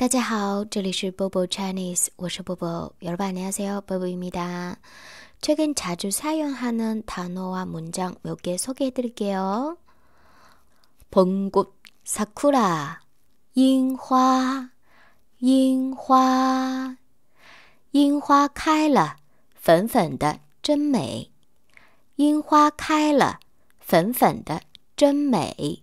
大家好，这里是 Bobo Chinese，我是 Bobo。 여러분안녕하세요 Bobo 입니다최근자주사용하는단어와문장몇개소개해드릴게요벙꽃사쿠라인화인화인화开了，粉粉的真美。樱花开了，粉粉的真美。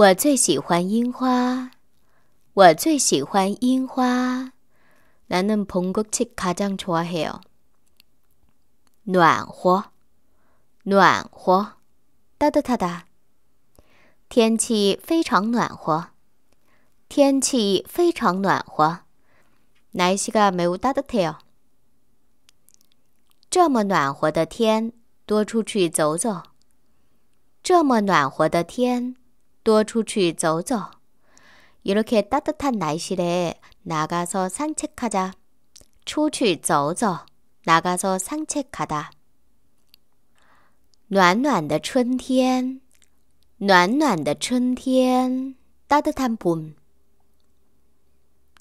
我最喜欢樱花。我最喜欢樱花。那恁澎国吃卡张错啊嘿哦，暖和，暖和，哒哒哒哒，天气非常暖和，天气非常暖和。来西个没有哒哒听哦，这么暖和的天，多出去走走。这么暖和的天。多出去走走。이렇게따뜻한날씨래나가서산책하자出去走走，나가서산책하다暖暖的春天，暖暖的春天，따뜻한봄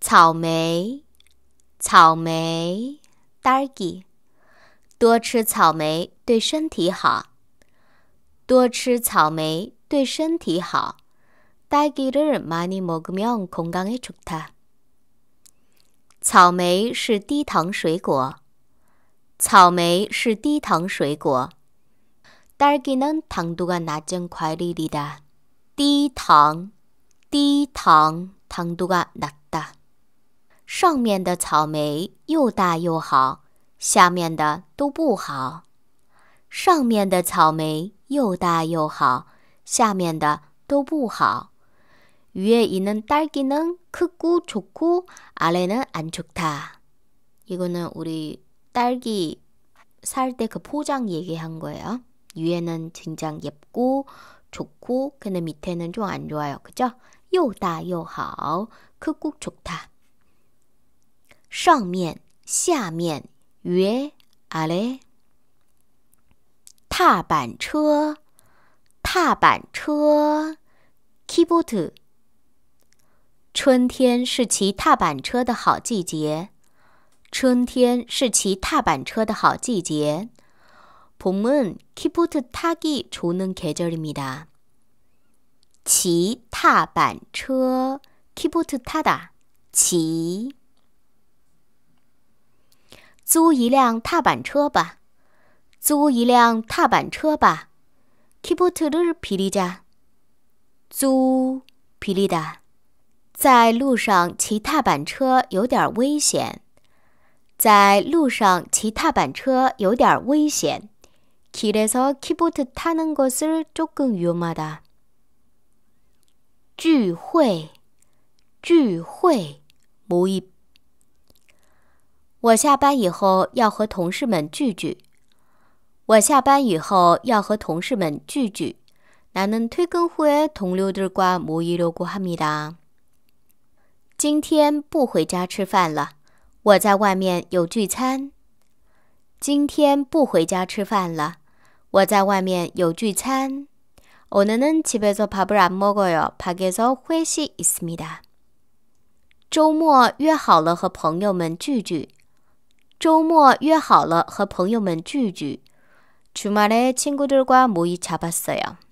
草莓，草莓，딸기多吃草莓对身体好。多吃草莓。对身体好。다기르많이먹으면건강에좋다草莓是低糖水果。草莓是低糖水果。다기는당도가나지빨리리다低糖，低糖，糖度가나다上面的草莓又大又好，下面的都不好。上面的草莓又大又好。下面的都不好。 위에 있는 딸기는 크고 좋고 아래는 안 좋다. 이거는 우리 딸기 살 때 그 포장 얘기한 거예요. 위에는 진장 예쁘고 좋고 근데 밑에는 좀 안 좋아요. 그죠? 요다요好 크고 좋다. 上面,下面,위에, 아래 踏板车踏板车，kibute。春天是骑踏板车的好季节。春天是骑踏板车的好季节。봄은 kibute 타기좋은계절입니 다。 骑踏板车，kibute 타 다。 骑。租一辆踏板车吧。租一辆踏板车吧。基布特路皮利家，租皮利的，在路上骑踏板车有点危险。在路上骑踏板车有点危险。基雷斯基布特他能够是足够圆满的。聚会，聚会，五一，我下班以后要和同事们聚聚。我下班以后要和同事们聚聚，哪能推跟会同留底儿挂木伊留过哈米哒？今天不回家吃饭了，我在外面有聚餐。今天不回家吃饭了，我在外面有聚餐。오늘은집에서밥을안먹어요밖에서회식있습니 다。 周末约好了和朋友们聚聚。周末约好了和朋友们聚聚。 주말에 친구들과 모이 잡았어요.